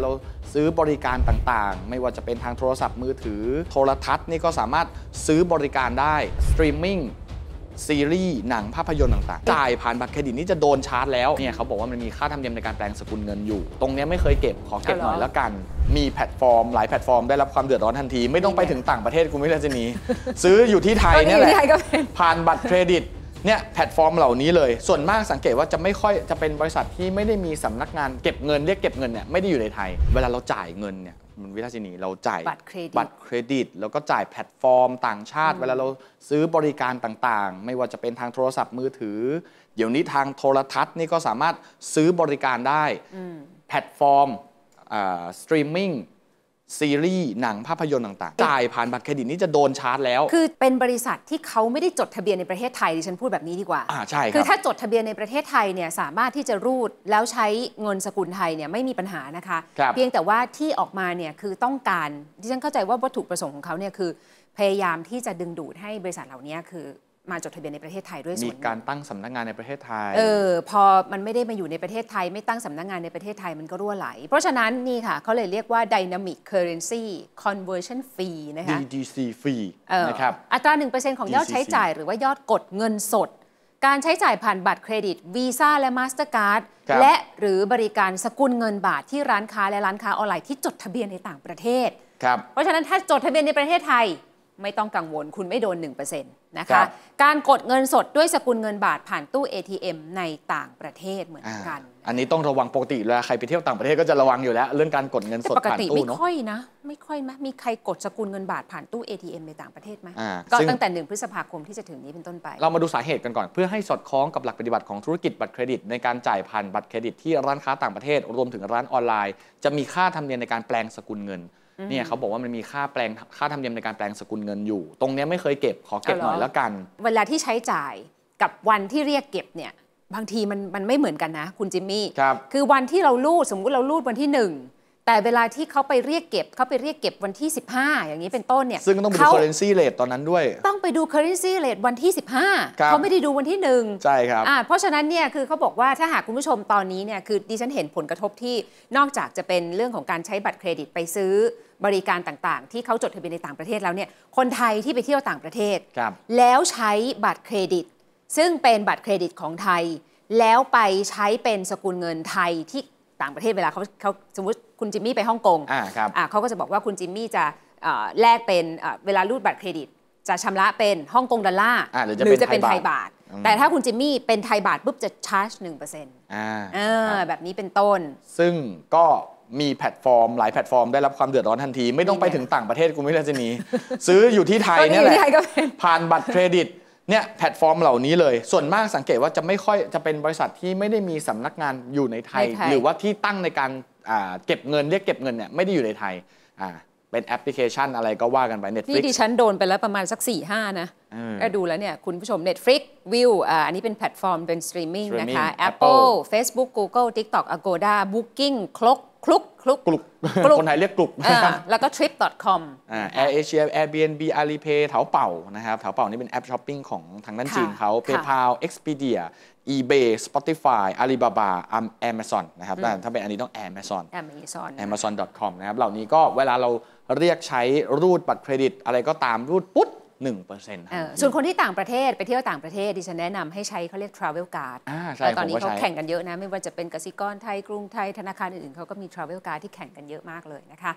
เราซื้อบริการต่างๆ ไม่ว่าจะเป็นทางโทรศัพท์มือถือ โทรทัศน์นี่ก็สามารถซื้อบริการได้ สตรีมมิ่ง ซีรีส์ หนังภาพยนตร์ต่างๆ จ่ายผ่านบัตรเครดิตนี่จะโดนชาร์จแล้ว เนี่ยเขาบอกว่ามันมีค่าธรรมเนียมในการแปลงสกุลเงินอยู่ ตรงนี้ไม่เคยเก็บ ขอเก็บหน่อยแล้วกัน มีแพลตฟอร์ม หลายแพลตฟอร์มได้รับความเดือดร้อนทันที ไม่ต้องไปถึงต่างประเทศคุณไม่ได้จะนีซื้ออยู่ที่ไทยนี่แหละ ผ่านบัตรเครดิตเนี่ยแพลตฟอร์มเหล่านี้เลยส่วนมากสังเกตว่าจะไม่ค่อย จะเป็นบริษัทที่ไม่ได้มีสำนักงานเก็บเงินเรียกเก็บเงินเนี่ยไม่ได้อยู่ในไทย เวลาเราจ่ายเงินเนี่ยมันวิทาชินีเราจ่ายบัตรเครดิตบัตรเครดิตแล้วก็จ่ายแพลตฟอร์มต่างชาติ เวลาเราซื้อบริการต่างๆ ไม่ว่าจะเป็นทางโทรศัพท์มือถือ เดี๋ยวนี้ทางโทรทัศน์นี่ก็สามารถซื้อบริการได้แพลตฟอร์มสตรีมมิ่งซีรีส์หนังภาพยนตร์ต่างๆ จ่ายผ่านบัตรเครดิตนี่จะโดนชาร์จแล้ว คือเป็นบริษัทที่เขาไม่ได้จดทะเบียนในประเทศไทยดิฉันพูดแบบนี้ดีกว่า อ่าใช่ครับคือถ้าจดทะเบียนในประเทศไทยเนี่ยสามารถที่จะรูดแล้วใช้เงินสกุลไทยเนี่ยไม่มีปัญหานะคะ เพียงแต่ว่าที่ออกมาเนี่ยคือต้องการ ดิฉันเข้าใจว่าวัตถุประสงค์ของเขาเนี่ยคือ พยายามที่จะดึงดูดให้บริษัทเหล่านี้คือมาจดทะเบียนในประเทศไทยด้วยส่มีวนการตั้งสำนักงานในประเทศไทย เออพอมันไม่ได้มาอยู่ในประเทศไทย ไม่ตั้งสำนักงงานในประเทศไทยมันก็รั่วไหล เพราะฉะนั้นนี่ค่ะเขาเลยเรียกว่า dynamic currency conversion fee นะคะ DDC ฟรีเออนะครับ อัตราหนของยอด DCC ใช้จ่ายหรือว่ายอดกดเงินสด การใช้จ่ายผ่านบัตรเครดิตวีซ่าและมาสเตอร์การ์ดและหรือบริการสกุลเงินบาทที่ร้านค้าและร้านค้าออนไลน์ที่จดทะเบียนในต่างประเทศครับเพราะฉะนั้นถ้าจดทะเบียนในประเทศไทยไม่ต้องกังวลคุณไม่โดน1%นะคะการกดเงินสดด้วยสกุลเงินบาทผ่านตู้ ATM ในต่างประเทศเหมือนกันอันนี้ต้องระวังปกติแล้วใครไปเที่ยวต่างประเทศก็จะระวังอยู่แล้วเรื่องการกดเงินสดผ่านตู้เนาะปกติไม่ค่อยนะ ไม่ค่อยมะมีใครกดสกุลเงินบาทผ่านตู้ ATM ในต่างประเทศไหมก็ตั้งแต่หนึ่งพฤษภาคมที่จะถึงนี้เป็นต้นไป เรามาดูสาเหตุกันก่อนเพื่อให้สอดคล้องกับหลักปฏิบัติของธุรกิจ บัตรเครดิต ในการจ่ายผ่านบัตรเครดิตที่ร้านค้าต่างประเทศ รวมถึงร้านออนไลน์ จะมีค่าธรรมเนียมในการแปลงสกุลเงินเนี่ยเขาบอกว่ามันมีค่าแปลงค่าธรรมเนียมในการแปลงสกุลเงินอยู่ ตรงนี้ไม่เคยเก็บขอเก็บหน่อยแล้วกัน เวลาที่ใช้จ่ายกับวันที่เรียกเก็บเนี่ย บางทีมันมันไม่เหมือนกันนะ คุณจิมมี่ครับคือวันที่เราลูดสมมุติเราลูดวันที่หนึ่งแต่เวลาที่เขาไปเรียกเก็บเขาไปเรียกเก็บวันที่ 15 อย่างนี้เป็นต้นเนี่ยซึ่งต้องไปดู currency rate ตอนนั้นด้วย ต้องไปดู currency rate วันที่ 15 เขาไม่ได้ดูวันที่ 1 ใช่ครับเพราะฉะนั้นเนี่ยคือเขาบอกว่าถ้าหากคุณผู้ชมตอนนี้เนี่ยคือดิฉันเห็นผลกระทบที่นอกจากจะเป็นเรื่องของการใช้บัตรเครดิตไปซื้อบริการต่างๆ ที่เขาจดทะเบียนในต่างประเทศแล้วเนี่ยคนไทยที่ไปเที่ยวต่างประเทศ แล้วใช้บัตรเครดิต ซึ่งเป็นบัตรเครดิตของไทย แล้วไปใช้เป็นสกุลเงินไทยที่ต่างประเทศเวลาเขาเขาสมมติคุณจิมมี่ไปฮ่องกงอ่าครับอ่าเขาก็จะบอกว่าคุณจิมมี่จะแลกเป็นเวลารูดบัตรเครดิต จะชำระเป็นฮ่องกงดอลลาร์หรือจะเป็นไทยบาท แต่ถ้าคุณจิมมี่เป็นไทยบาท ปุ๊บจะชาร์จหนึ่งเปอร์เซ็นต์แบบนี้เป็นต้น ซึ่งก็มีแพลตฟอร์ม หลายแพลตฟอร์มได้รับความเดือดร้อนทันทีไม่ต้องไปถึงต่างประเทศกูไม่ได้จะหนีซื้ออยู่ที่ไทยนี่แหละผ่านบัตรเครดิตเนี่ยแพลตฟอร์มเหล่านี้เลยส่วนมากสังเกตว่าจะไม่ค่อยจะเป็นบริษัทที่ไม่ได้มีสำนักงานอยู่ในไทยไทย หรือว่าที่ตั้งในการเก็บเงินเรียกเก็บเงินเนี่ยไม่ได้อยู่ในไทยเป็นแอปพลิเคชันอะไรก็ว่ากันไปเน็ตฟลิ f l ี่ดิฉันโดนไปแล้วประมาณสัก4ี่ห้านะก็ดูแล้วเนี่ยคุณผู้ชม Netflix v i e w ออันนี้เป็นแพลตฟอร์มเป็นสตรีมมิ่งนะคะ a Apple Apple Facebook Google TikTok Agoda Booking คลกคลุกคลุกกลุกคนไทยเรียกกลุกแล้วก็ trip.com อ่า Air Asia Airbnb Alipay เถาเป่านะครับเถาเป่านี่เป็นแอปช้อปปิ้งของทางด้านจีนเขา PayPal Expedia eBay Spotify Alibaba Amazon นะครับถ้าเป็นอันนี้ต้อง Amazon Amazon Amazon.com นะครับเหล่านี้ก็เวลาเราเรียกใช้รูดบัตรเครดิตอะไรก็ตามรูดปุ๊บหนึ่งเเปอร์์ซ็นตส่วนคนที่ต่างประเทศไปเที่ยวต่างประเทศดิฉันแนะนำให้ใช้เขาเรียก travel card แต่ตอนนี้เขาแข่งกันเยอะนะ ไม่ว่าจะเป็นกสิกรไทยกรุงไทย ธนาคารอื่นๆเขาก็มี travel card ที่แข่งกันเยอะมากเลยนะคะ